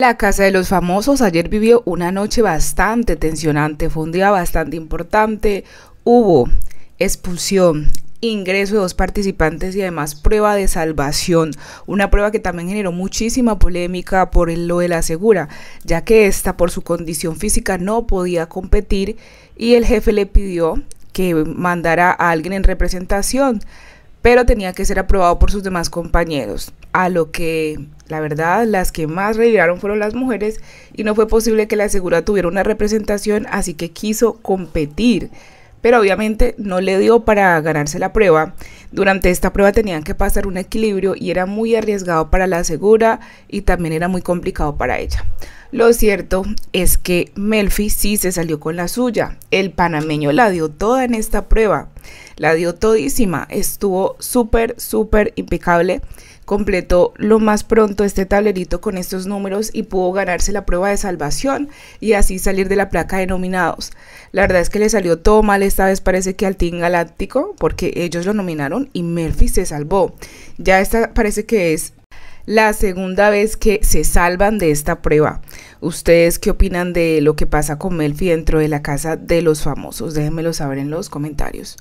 La Casa de los Famosos ayer vivió una noche bastante tensionante, fue un día bastante importante, hubo expulsión, ingreso de dos participantes y además prueba de salvación, una prueba que también generó muchísima polémica por lo de la segura, ya que esta por su condición física no podía competir y el jefe le pidió que mandara a alguien en representación, pero tenía que ser aprobado por sus demás compañeros a lo que la verdad las que más reiraron fueron las mujeres y no fue posible que la segura tuviera una representación, así que quiso competir. Pero obviamente no le dio para ganarse la prueba. Durante esta prueba tenían que pasar un equilibrio y era muy arriesgado para la segura y también era muy complicado para ella. Lo cierto es que Melfi sí se salió con la suya. El panameño la dio toda en esta prueba, la dio todísima, estuvo súper, súper impecable. Completó lo más pronto este tablerito con estos números y pudo ganarse la prueba de salvación y así salir de la placa de nominados. La verdad es que le salió todo mal esta vez, parece que al Team Galáctico, porque ellos lo nominaron y Murphy se salvó. Ya esta parece que es la segunda vez que se salvan de esta prueba. ¿Ustedes qué opinan de lo que pasa con Melfi dentro de la casa de los famosos? Déjenmelo saber en los comentarios.